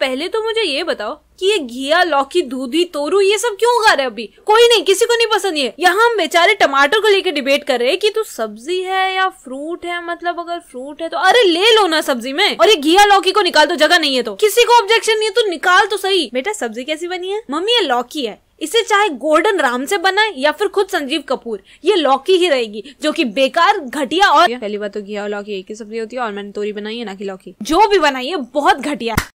पहले तो मुझे ये बताओ कि ये घिया लौकी दूधी तोरू ये सब क्यों उगा रहे अभी कोई नहीं किसी को नहीं पसंद ये यहाँ हम बेचारे टमाटर को लेकर डिबेट कर रहे हैं कि तू सब्जी है या फ्रूट है मतलब अगर फ्रूट है तो अरे ले लो ना सब्जी में और ये घिया लौकी को निकाल तो जगह नहीं है तो किसी को ऑब्जेक्शन नहीं है तो निकाल तो सही बेटा सब्जी कैसी बनी है मम्मी ये लौकी है इसे चाहे गोल्डन राम से बनाए या फिर खुद संजीव कपूर ये लौकी ही रहेगी जो कि बेकार घटिया और पहली बात तो घिया और लौकी एक ही सब्जी होती है और मैंने तोरी बनाई है ना कि लौकी जो भी बनाई है बहुत घटिया